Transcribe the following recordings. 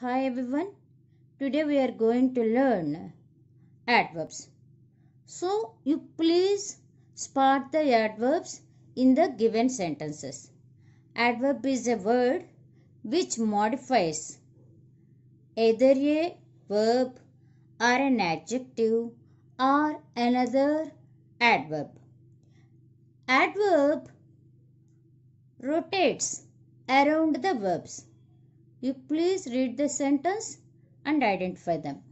Hi everyone. Today we are going to learn adverbs. So you please spot the adverbs in the given sentences. Adverb is a word which modifies either a verb or an adjective or another adverb. Adverb rotates around the verbs you please read the sentence and identify them.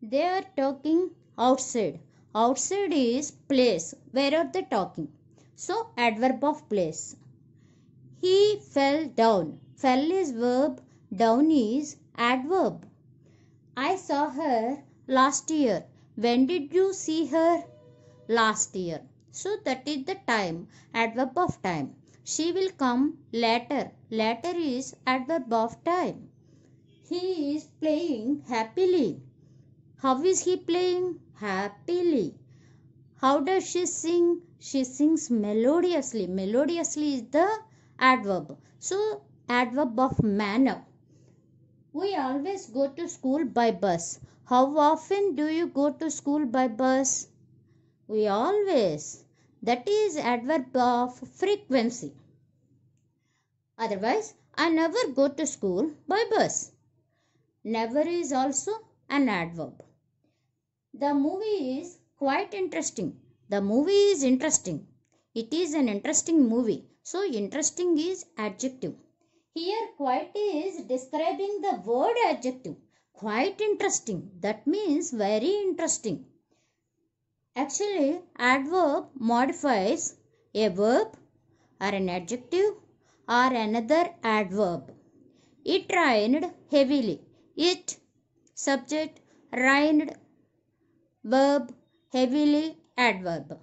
They are talking outside. Outside is place. Where are they talking? So, adverb of place. He fell down. Fell is verb, down is adverb. I saw her last year. When did you see her? Last year. So, that is the time, adverb of time. She will come later. Later is at the bath time. He is playing happily. How is he playing? Happily. How does she sing? She sings melodiously. Melodiously is the adverb. So, adverb of manner. We always go to school by bus. How often do you go to school by bus? We always that is adverb of frequency otherwise i never go to school by bus never is also an adverb the movie is quite interesting the movie is interesting it is an interesting movie so interesting is adjective here quite is describing the word adjective quite interesting that means very interesting Actually, adverb modifies a verb or an adjective or another adverb. It rained heavily. It, subject, rained, verb, heavily, adverb.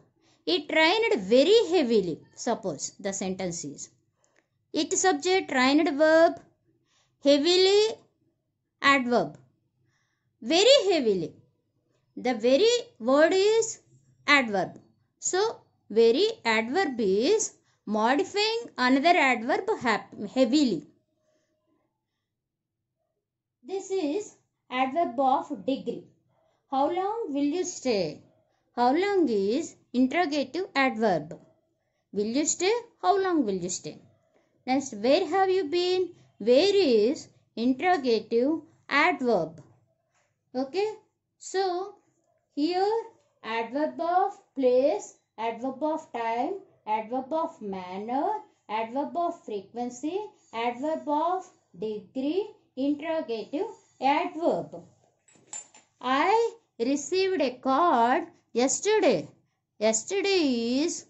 It rained very heavily. Suppose the sentence is it subject, rained verb, heavily, adverb. Very heavily. The very word is adverb. So, very adverb is modifying another adverb heavily. This is adverb of degree. How long will you stay? How long is interrogative adverb. Will you stay? How long will you stay? Next, where have you been? Where is interrogative adverb. Okay. So, here adverb of place, adverb of time, adverb of manner, adverb of frequency, adverb of degree, interrogative adverb. I received a card yesterday. Yesterday is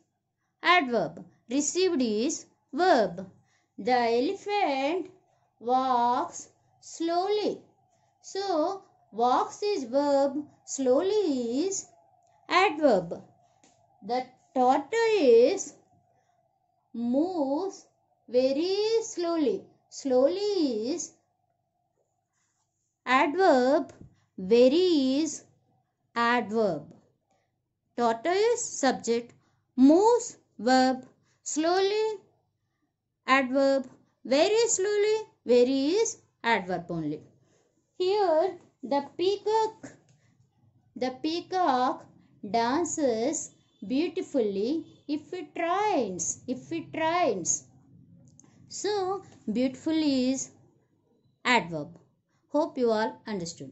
adverb. Received is verb. The elephant walks slowly. So, walks is verb, slowly is adverb. The tortoise moves very slowly. Slowly is adverb. Very is adverb. Tortoise subject. Moves verb. Slowly adverb. Very slowly. Very is adverb only. Here the peacock. The peacock dances beautifully if it rains. If it rains, So, beautiful is adverb. Hope you all understood.